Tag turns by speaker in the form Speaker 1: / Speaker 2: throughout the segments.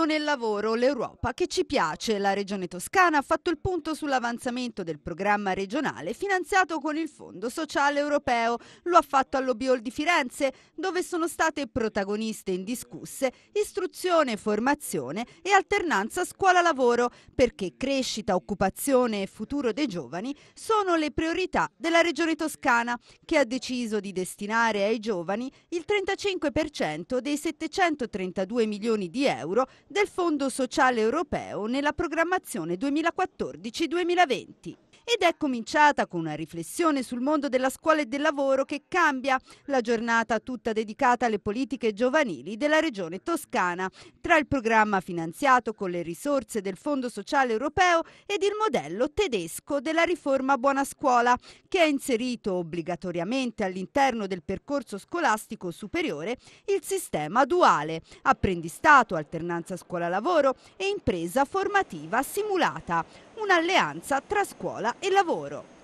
Speaker 1: Occupazione e lavoro, l'Europa che ci piace. La Regione Toscana ha fatto il punto sull'avanzamento del programma regionale finanziato con il Fondo Sociale Europeo. Lo ha fatto all'Obiol di Firenze, dove sono state protagoniste indiscusse istruzione, formazione e alternanza scuola-lavoro, perché crescita, occupazione e futuro dei giovani sono le priorità della Regione Toscana, che ha deciso di destinare ai giovani il 35% dei 732 milioni di euro del Fondo Sociale Europeo nella programmazione 2014-2020. Ed è cominciata con una riflessione sul mondo della scuola e del lavoro che cambia la giornata tutta dedicata alle politiche giovanili della regione toscana, tra il programma finanziato con le risorse del Fondo Sociale Europeo ed il modello tedesco della riforma Buona Scuola, che ha inserito obbligatoriamente all'interno del percorso scolastico superiore il sistema duale, apprendistato, alternanza scuola-lavoro e impresa formativa simulata un'alleanza tra scuola e lavoro.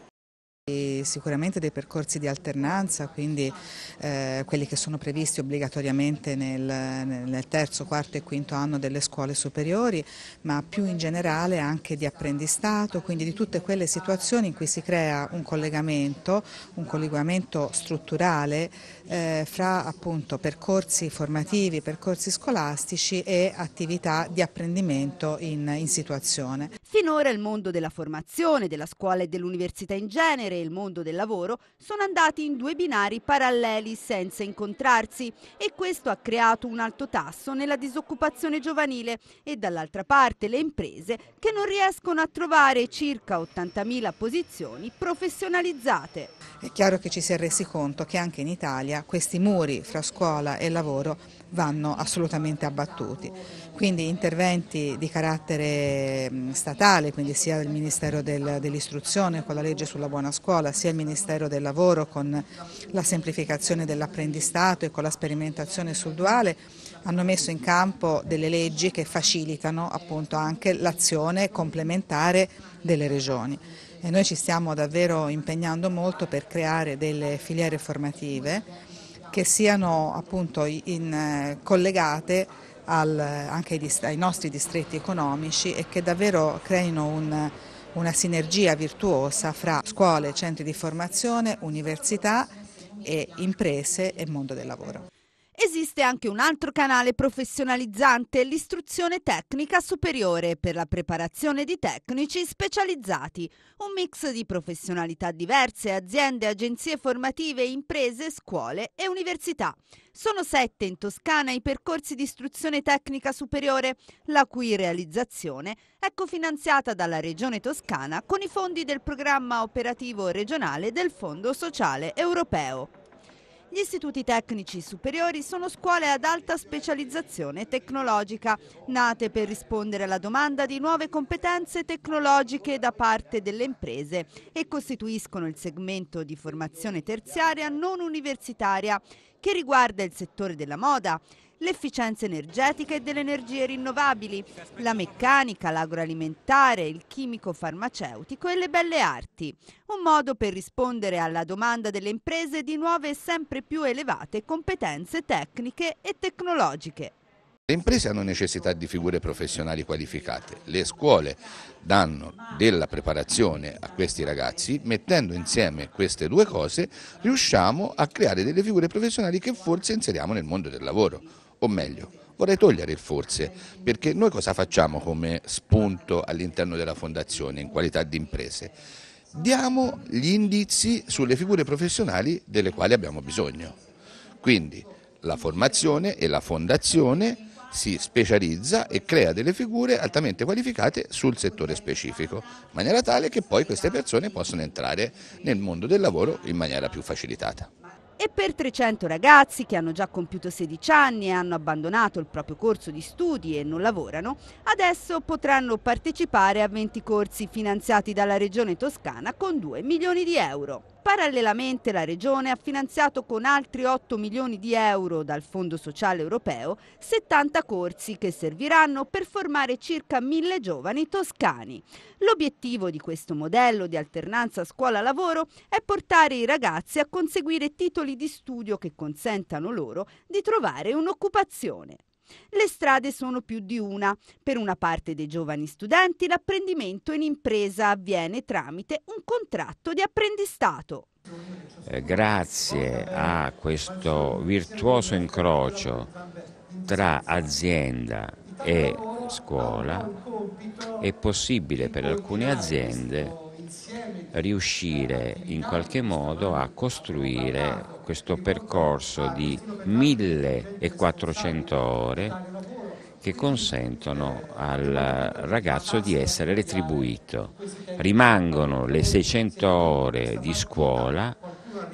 Speaker 2: E sicuramente dei percorsi di alternanza, quindi eh, quelli che sono previsti obbligatoriamente nel, nel, terzo, quarto e quinto anno delle scuole superiori, ma più in generale anche di apprendistato, quindi di tutte quelle situazioni in cui si crea un collegamento, un collegamento strutturale eh, fra appunto percorsi formativi, percorsi scolastici e attività di apprendimento in, in situazione.
Speaker 1: Finora il mondo della formazione, della scuola e dell'università in genere e il mondo del lavoro sono andati in due binari paralleli senza incontrarsi e questo ha creato un alto tasso nella disoccupazione giovanile e dall'altra parte
Speaker 2: le imprese che
Speaker 1: non riescono a trovare circa 80.000 posizioni
Speaker 2: professionalizzate. È chiaro che ci si è resi conto che anche in Italia questi muri fra scuola e lavoro vanno assolutamente abbattuti quindi interventi di carattere mm, statale, quindi sia il Ministero del, dell'Istruzione con la legge sulla buona scuola, sia il Ministero del Lavoro con la semplificazione dell'apprendistato e con la sperimentazione sul duale, hanno messo in campo delle leggi che facilitano appunto anche l'azione complementare delle regioni. E noi ci stiamo davvero impegnando molto per creare delle filiere formative che siano appunto in, eh, collegate al, anche ai, ai, nostri distretti economici e che davvero creino un, una sinergia virtuosa fra scuole, centri di formazione, università e imprese e mondo del lavoro.
Speaker 1: Esiste anche un altro canale professionalizzante, l'istruzione tecnica superiore per la preparazione di tecnici specializzati, un mix di professionalità diverse, aziende, agenzie formative, imprese, scuole e università. Sono sette in Toscana i percorsi di istruzione tecnica superiore, la cui realizzazione è cofinanziata dalla Regione Toscana con i fondi del programma operativo regionale del Fondo Sociale Europeo. Gli istituti tecnici superiori sono scuole ad alta specializzazione tecnologica, nate per rispondere alla domanda di nuove competenze tecnologiche da parte delle imprese e costituiscono il segmento di formazione terziaria non universitaria che riguarda il settore della moda, l'efficienza energetica e delle energie rinnovabili, la meccanica, l'agroalimentare, il chimico farmaceutico e le belle arti. Un modo per rispondere alla domanda delle imprese di nuove e sempre più elevate competenze tecniche e tecnologiche.
Speaker 3: Le imprese hanno necessità di figure professionali qualificate, le scuole danno della preparazione a questi ragazzi, mettendo insieme queste due cose riusciamo a creare delle figure professionali che forse inseriamo nel mondo del lavoro o meglio vorrei togliere il forse, perché noi cosa facciamo come spunto all'interno della fondazione in qualità di imprese? Diamo gli indizi sulle figure professionali delle quali abbiamo bisogno. Quindi la formazione e la fondazione si specializza e crea delle figure altamente qualificate sul settore specifico, in maniera tale che poi queste persone possano entrare nel mondo del lavoro in maniera più facilitata
Speaker 1: e per 300 ragazzi che hanno già compiuto 16 anni e hanno abbandonato il proprio corso di studi e non lavorano, adesso potranno partecipare a 20 corsi finanziati dalla Regione Toscana con 2 milioni di euro. Parallelamente la Regione ha finanziato con altri 8 milioni di euro dal Fondo Sociale Europeo 70 corsi che serviranno per formare circa 1000 giovani toscani. L'obiettivo di questo modello di alternanza scuola-lavoro è portare i ragazzi a conseguire titoli di studio che consentano loro di trovare un'occupazione. Le strade sono più di una. Per una parte dei giovani studenti l'apprendimento in impresa avviene tramite un contratto di apprendistato.
Speaker 3: Eh, grazie a questo virtuoso incrocio tra azienda e scuola è possibile per alcune aziende riuscire in qualche modo a costruire
Speaker 1: questo percorso di
Speaker 3: 1400 ore che consentono al ragazzo di essere retribuito. Rimangono le 600 ore di scuola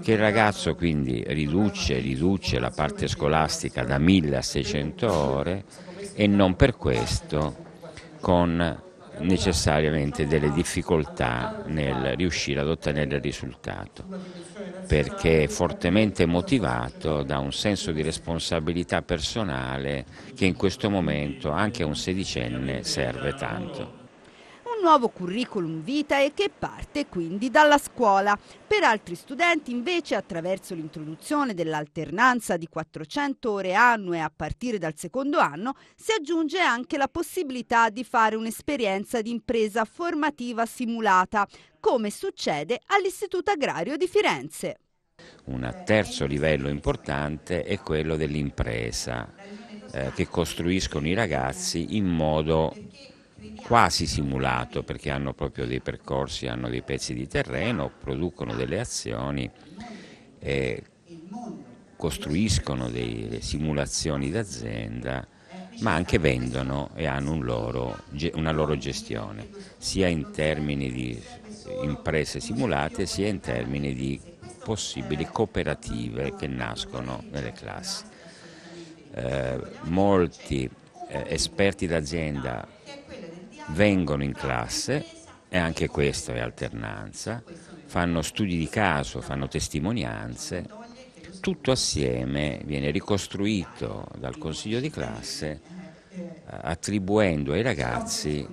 Speaker 3: che il ragazzo quindi riduce, riduce la parte scolastica da 1600 ore e non per questo con necessariamente delle difficoltà nel riuscire ad ottenere il risultato, perché è fortemente motivato da un senso di responsabilità personale che in questo momento anche a un sedicenne serve tanto
Speaker 1: nuovo curriculum vitae che parte quindi dalla scuola. Per altri studenti invece attraverso l'introduzione dell'alternanza di 400 ore annue a partire dal secondo anno si aggiunge anche la possibilità di fare un'esperienza di impresa formativa simulata, come succede all'Istituto Agrario di Firenze.
Speaker 3: Un terzo livello importante è quello dell'impresa eh, che costruiscono i ragazzi in modo quasi simulato perché hanno proprio dei percorsi, hanno dei pezzi di terreno, producono delle azioni, eh, costruiscono delle simulazioni d'azienda, ma anche vendono e hanno un loro, una loro gestione, sia in termini di imprese simulate sia in termini di possibili cooperative che nascono nelle classi. Eh, molti eh, esperti d'azienda vengono in classe, e anche questo è alternanza, fanno studi di caso, fanno testimonianze, tutto assieme viene ricostruito dal consiglio di classe eh, attribuendo ai ragazzi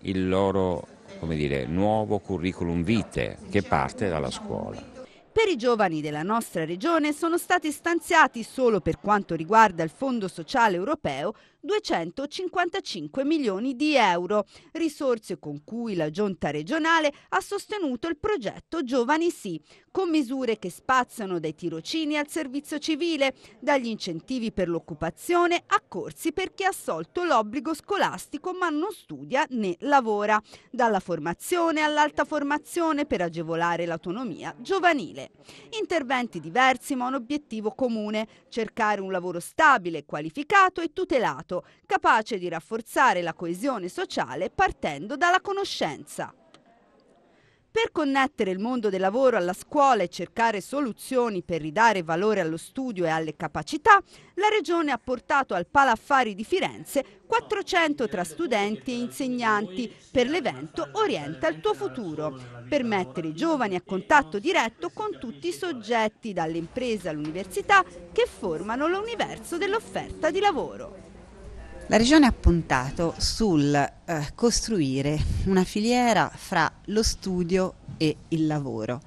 Speaker 3: il loro dire, nuovo curriculum vitae che parte dalla
Speaker 1: scuola. Per i giovani della nostra regione sono stati stanziati solo per quanto riguarda il Fondo Sociale Europeo 255 milioni di euro, risorse con cui la giunta regionale ha sostenuto il progetto Giovani Sì, con misure che spaziano dai tirocini al servizio civile, dagli incentivi per l'occupazione a corsi per chi ha assolto l'obbligo scolastico ma non studia né lavora, dalla formazione all'alta formazione per agevolare l'autonomia giovanile sociale. Interventi diversi ma un obiettivo comune, cercare un lavoro stabile, qualificato e tutelato, capace di rafforzare la coesione sociale partendo dalla conoscenza. Per connettere il mondo del lavoro alla scuola e cercare soluzioni per ridare valore allo studio e alle capacità, la Regione ha portato al Palaffari di Firenze 400 tra studenti e insegnanti per l'evento Orienta il tuo futuro, per mettere i giovani a contatto diretto con tutti i soggetti, dalle imprese all'università, che formano l'universo dell'offerta di lavoro. La Regione ha puntato sul eh, costruire una filiera fra lo studio e il lavoro.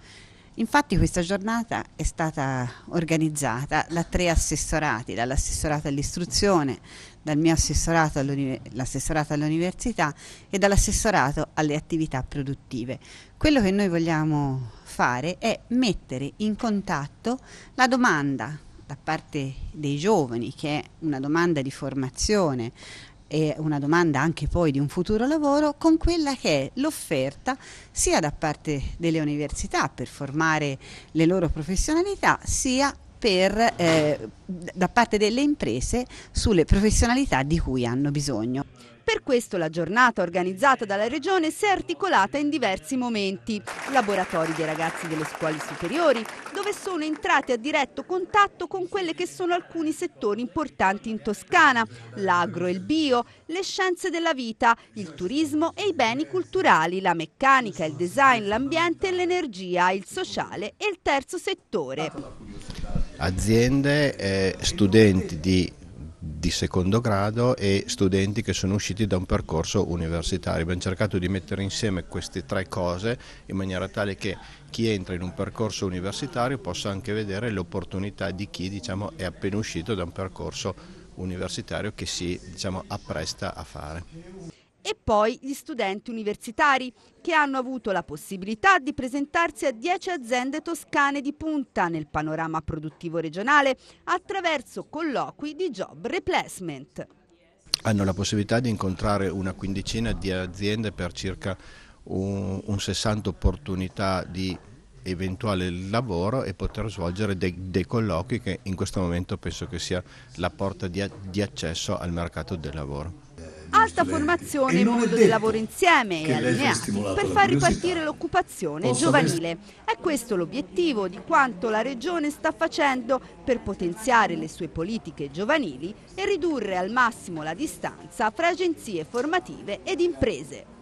Speaker 1: Infatti questa giornata è stata organizzata da tre assessorati, dall'assessorato all'istruzione, dal mio assessorato, all'assessorato all'università e dall'assessorato alle attività produttive. Quello che noi vogliamo fare è mettere in contatto la domanda da parte dei giovani, che è una domanda di formazione e una domanda anche poi di un futuro lavoro, con quella che è l'offerta sia da parte delle università per formare le loro professionalità, sia per, eh, da parte delle imprese sulle professionalità di cui hanno bisogno. Per questo la giornata organizzata dalla Regione si è articolata in diversi momenti. Laboratori dei ragazzi delle scuole superiori, dove sono entrati a diretto contatto con quelli che sono alcuni settori importanti in Toscana, l'agro e il bio, le scienze della vita, il turismo e i beni culturali, la meccanica, il design, l'ambiente e l'energia, il sociale e il terzo settore
Speaker 3: aziende, eh, studenti di di secondo grado e studenti che sono usciti da un percorso universitario. Abbiamo cercato di mettere insieme queste tre cose in maniera tale che chi entra in un percorso universitario possa anche vedere l'opportunità di chi diciamo, è appena uscito da un percorso universitario che si diciamo, appresta a fare
Speaker 1: e poi gli studenti universitari che hanno avuto la possibilità di presentarsi a 10 aziende toscane di punta nel panorama produttivo regionale attraverso colloqui di job replacement.
Speaker 3: Hanno la possibilità di incontrare una quindicina di aziende per circa un, un 60 opportunità di eventuale lavoro e poter svolgere dei, dei, colloqui che in questo momento penso che sia la porta di, di accesso al mercato del lavoro
Speaker 1: alta formazione e mondo del lavoro insieme e allineati per far ripartire l'occupazione giovanile. È questo l'obiettivo di quanto la Regione sta facendo per potenziare le sue politiche giovanili e ridurre al massimo la distanza fra agenzie formative ed imprese.